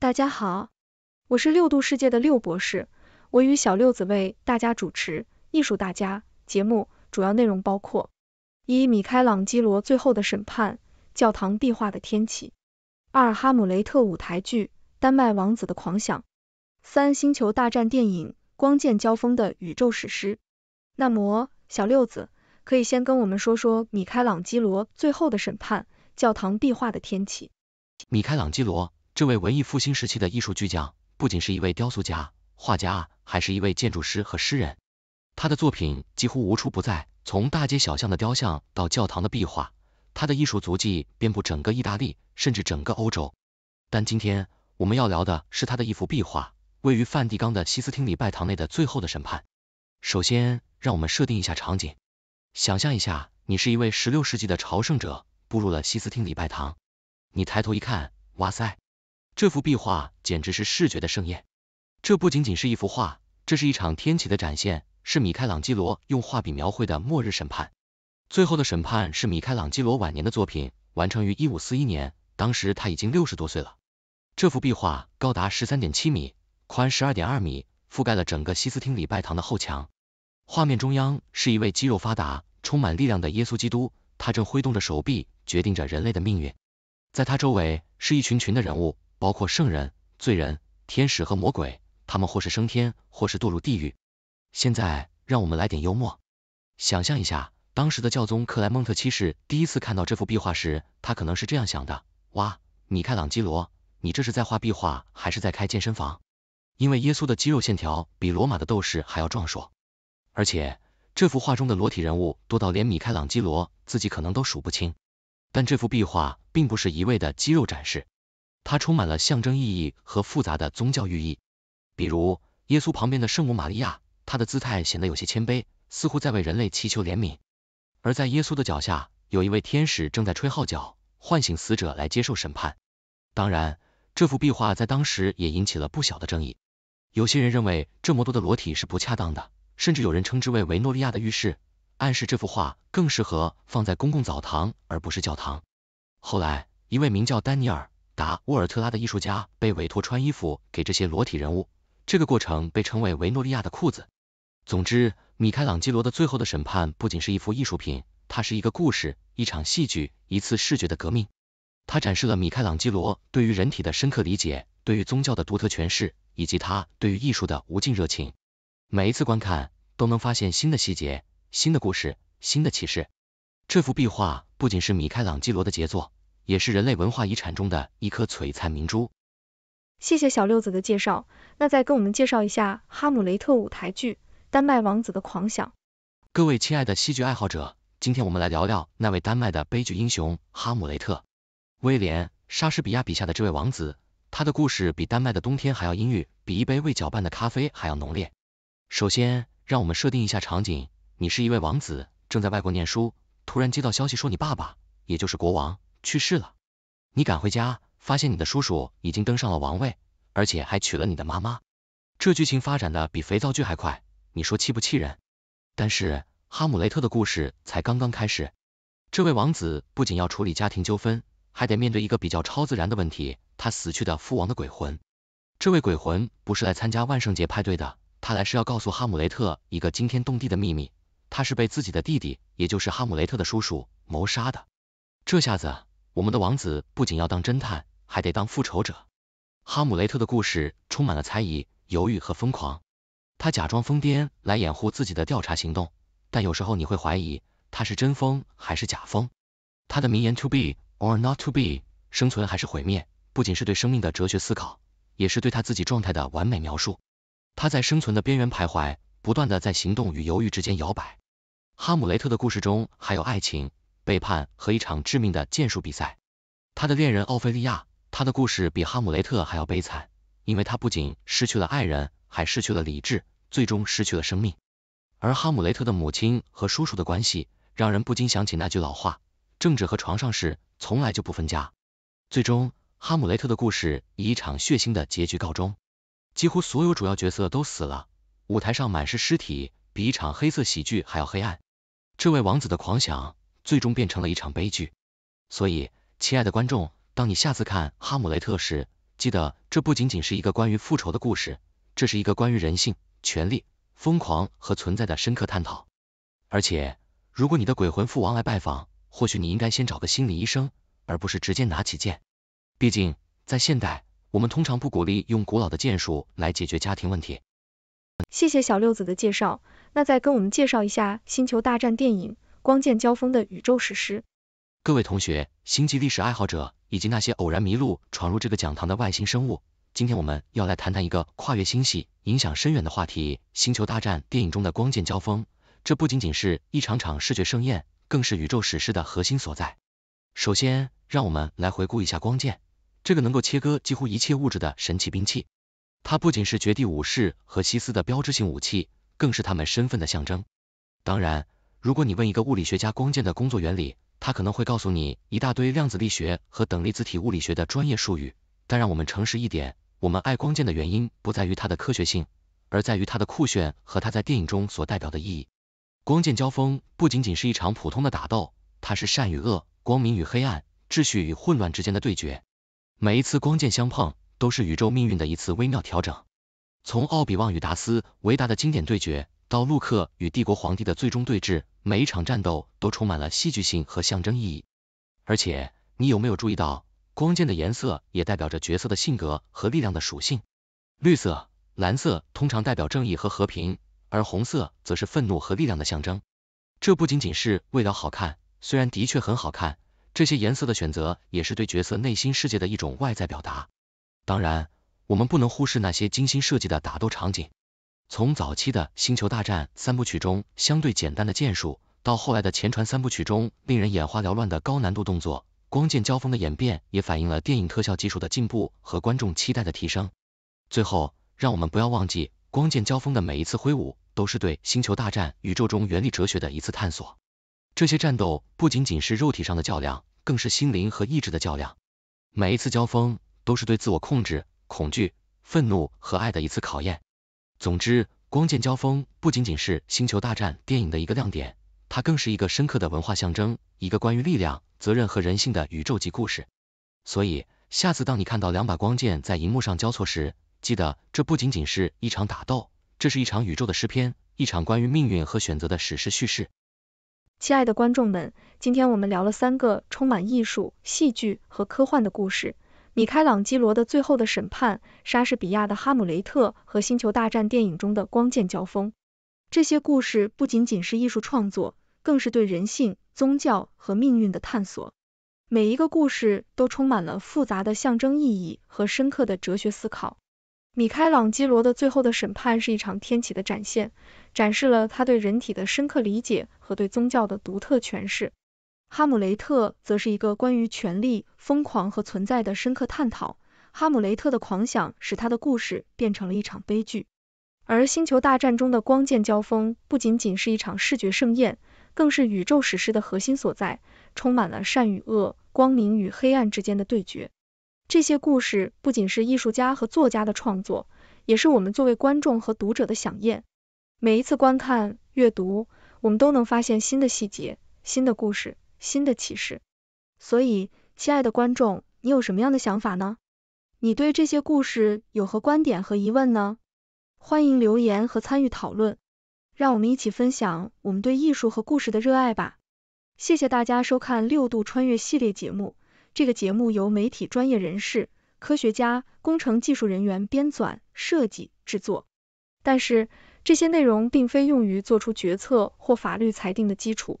大家好，我是六度世界的六博士，我与小六子为大家主持艺术大家节目，主要内容包括：一、米开朗基罗《最后的审判》教堂壁画的天启；二、哈姆雷特舞台剧《丹麦王子的狂想》；三、星球大战电影《光剑交锋的宇宙史诗》。那么，小六子可以先跟我们说说米开朗基罗《最后的审判》教堂壁画的天启。米开朗基罗。这位文艺复兴时期的艺术巨匠不仅是一位雕塑家、画家，还是一位建筑师和诗人。他的作品几乎无处不在，从大街小巷的雕像到教堂的壁画，他的艺术足迹遍布整个意大利，甚至整个欧洲。但今天我们要聊的是他的一幅壁画，位于梵蒂冈的西斯汀礼拜堂内的《最后的审判》。首先，让我们设定一下场景，想象一下你是一位十六世纪的朝圣者，步入了西斯汀礼拜堂，你抬头一看，哇塞！这幅壁画简直是视觉的盛宴。这不仅仅是一幅画，这是一场天启的展现，是米开朗基罗用画笔描绘的末日审判。最后的审判是米开朗基罗晚年的作品，完成于一五四一年，当时他已经六十多岁了。这幅壁画高达十三点七米，宽十二点二米，覆盖了整个西斯汀礼拜堂的后墙。画面中央是一位肌肉发达、充满力量的耶稣基督，他正挥动着手臂，决定着人类的命运。在他周围是一群群的人物。包括圣人、罪人、天使和魔鬼，他们或是升天，或是堕入地狱。现在，让我们来点幽默，想象一下当时的教宗克莱蒙特七世第一次看到这幅壁画时，他可能是这样想的：哇，米开朗基罗，你这是在画壁画还是在开健身房？因为耶稣的肌肉线条比罗马的斗士还要壮硕，而且这幅画中的裸体人物多到连米开朗基罗自己可能都数不清。但这幅壁画并不是一味的肌肉展示。它充满了象征意义和复杂的宗教寓意，比如耶稣旁边的圣母玛利亚，她的姿态显得有些谦卑，似乎在为人类祈求怜悯；而在耶稣的脚下，有一位天使正在吹号角，唤醒死者来接受审判。当然，这幅壁画在当时也引起了不小的争议，有些人认为这么多的裸体是不恰当的，甚至有人称之为维诺利亚的浴室，暗示这幅画更适合放在公共澡堂而不是教堂。后来，一位名叫丹尼尔。达沃尔特拉的艺术家被委托穿衣服给这些裸体人物，这个过程被称为维诺利亚的裤子。总之，米开朗基罗的《最后的审判》不仅是一幅艺术品，它是一个故事，一场戏剧，一次视觉的革命。它展示了米开朗基罗对于人体的深刻理解，对于宗教的独特诠释，以及他对于艺术的无尽热情。每一次观看都能发现新的细节、新的故事、新的启示。这幅壁画不仅是米开朗基罗的杰作。也是人类文化遗产中的一颗璀璨明珠。谢谢小六子的介绍，那再跟我们介绍一下《哈姆雷特》舞台剧《丹麦王子的狂想》。各位亲爱的戏剧爱好者，今天我们来聊聊那位丹麦的悲剧英雄哈姆雷特威廉莎士比亚笔下的这位王子，他的故事比丹麦的冬天还要阴郁，比一杯未搅拌的咖啡还要浓烈。首先，让我们设定一下场景，你是一位王子，正在外国念书，突然接到消息说你爸爸，也就是国王。去世了，你赶回家，发现你的叔叔已经登上了王位，而且还娶了你的妈妈。这剧情发展的比肥皂剧还快，你说气不气人？但是哈姆雷特的故事才刚刚开始，这位王子不仅要处理家庭纠纷，还得面对一个比较超自然的问题，他死去的父王的鬼魂。这位鬼魂不是来参加万圣节派对的，他来是要告诉哈姆雷特一个惊天动地的秘密，他是被自己的弟弟，也就是哈姆雷特的叔叔谋杀的。这下子。我们的王子不仅要当侦探，还得当复仇者。哈姆雷特的故事充满了猜疑、犹豫和疯狂。他假装疯癫来掩护自己的调查行动，但有时候你会怀疑他是真疯还是假疯。他的名言 “To be or not to be”，生存还是毁灭，不仅是对生命的哲学思考，也是对他自己状态的完美描述。他在生存的边缘徘徊，不断的在行动与犹豫之间摇摆。哈姆雷特的故事中还有爱情。背叛和一场致命的剑术比赛。他的恋人奥菲利亚，他的故事比哈姆雷特还要悲惨，因为他不仅失去了爱人，还失去了理智，最终失去了生命。而哈姆雷特的母亲和叔叔的关系，让人不禁想起那句老话：政治和床上事从来就不分家。最终，哈姆雷特的故事以一场血腥的结局告终，几乎所有主要角色都死了，舞台上满是尸体，比一场黑色喜剧还要黑暗。这位王子的狂想。最终变成了一场悲剧。所以，亲爱的观众，当你下次看《哈姆雷特》时，记得这不仅仅是一个关于复仇的故事，这是一个关于人性、权力、疯狂和存在的深刻探讨。而且，如果你的鬼魂父王来拜访，或许你应该先找个心理医生，而不是直接拿起剑。毕竟，在现代，我们通常不鼓励用古老的剑术来解决家庭问题。谢谢小六子的介绍，那再跟我们介绍一下《星球大战》电影。光剑交锋的宇宙史诗。各位同学、星际历史爱好者以及那些偶然迷路闯入这个讲堂的外星生物，今天我们要来谈谈一个跨越星系、影响深远的话题——《星球大战》电影中的光剑交锋。这不仅仅是一场场视觉盛宴，更是宇宙史诗的核心所在。首先，让我们来回顾一下光剑，这个能够切割几乎一切物质的神奇兵器。它不仅是绝地武士和西斯的标志性武器，更是他们身份的象征。当然。如果你问一个物理学家光剑的工作原理，他可能会告诉你一大堆量子力学和等离子体物理学的专业术语。但让我们诚实一点，我们爱光剑的原因不在于它的科学性，而在于它的酷炫和它在电影中所代表的意义。光剑交锋不仅仅是一场普通的打斗，它是善与恶、光明与黑暗、秩序与混乱之间的对决。每一次光剑相碰，都是宇宙命运的一次微妙调整。从奥比旺与达斯维达的经典对决。到陆克与帝国皇帝的最终对峙，每一场战斗都充满了戏剧性和象征意义。而且，你有没有注意到，光剑的颜色也代表着角色的性格和力量的属性？绿色、蓝色通常代表正义和和平，而红色则是愤怒和力量的象征。这不仅仅是为了好看，虽然的确很好看，这些颜色的选择也是对角色内心世界的一种外在表达。当然，我们不能忽视那些精心设计的打斗场景。从早期的《星球大战》三部曲中相对简单的剑术，到后来的前传三部曲中令人眼花缭乱的高难度动作，光剑交锋的演变也反映了电影特效技术的进步和观众期待的提升。最后，让我们不要忘记，光剑交锋的每一次挥舞，都是对《星球大战》宇宙中原力哲学的一次探索。这些战斗不仅仅是肉体上的较量，更是心灵和意志的较量。每一次交锋，都是对自我控制、恐惧、愤怒和爱的一次考验。总之，光剑交锋不仅仅是《星球大战》电影的一个亮点，它更是一个深刻的文化象征，一个关于力量、责任和人性的宇宙级故事。所以，下次当你看到两把光剑在荧幕上交错时，记得这不仅仅是一场打斗，这是一场宇宙的诗篇，一场关于命运和选择的史诗叙事。亲爱的观众们，今天我们聊了三个充满艺术、戏剧和科幻的故事。米开朗基罗的《最后的审判》，莎士比亚的《哈姆雷特》和《星球大战》电影中的光剑交锋，这些故事不仅仅是艺术创作，更是对人性、宗教和命运的探索。每一个故事都充满了复杂的象征意义和深刻的哲学思考。米开朗基罗的《最后的审判》是一场天启的展现，展示了他对人体的深刻理解和对宗教的独特诠释。《哈姆雷特》则是一个关于权力、疯狂和存在的深刻探讨。哈姆雷特的狂想使他的故事变成了一场悲剧。而《星球大战》中的光剑交锋不仅仅是一场视觉盛宴，更是宇宙史诗的核心所在，充满了善与恶、光明与黑暗之间的对决。这些故事不仅是艺术家和作家的创作，也是我们作为观众和读者的享宴。每一次观看、阅读，我们都能发现新的细节、新的故事。新的启示。所以，亲爱的观众，你有什么样的想法呢？你对这些故事有何观点和疑问呢？欢迎留言和参与讨论，让我们一起分享我们对艺术和故事的热爱吧。谢谢大家收看《六度穿越》系列节目。这个节目由媒体专业人士、科学家、工程技术人员编纂、设计、制作，但是这些内容并非用于做出决策或法律裁定的基础。